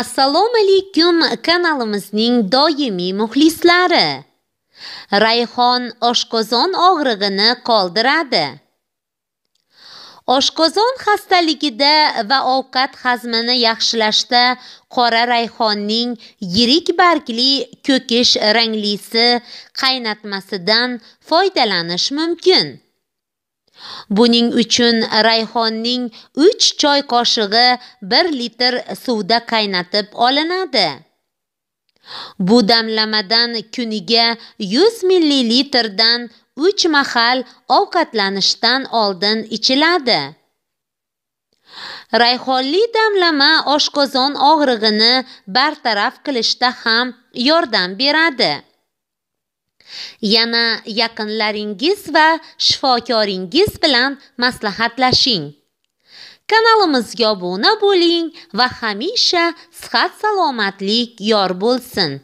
assalomu alaykum kanalimizning doimiy muxlislari rayhon oshqozon og'rig'ini qoldiradi oshqozon xastaligida va ovqat hazmini yaxshilashda qora rayhonning yirik bargli ko'kish ranglisi qaynatmasidan foydalanish mumkin buning uchun rayhonning 3 choy qoshig'i 1 litr suvda qaynatib olinadi bu damlamadan kuniga 100 millilitrdan 3 mahal ovqatlanishdan oldin ichiladi rayhonli damlama oshqozon og'rig'ini bartaraf qilishda ham yordam beradi Yana yaqinlaringiz va shifokoringiz bilan maslahatlashing. Kanalimizga obuna bo'ling va hamisha sihat salomatlik yor bo'lsin.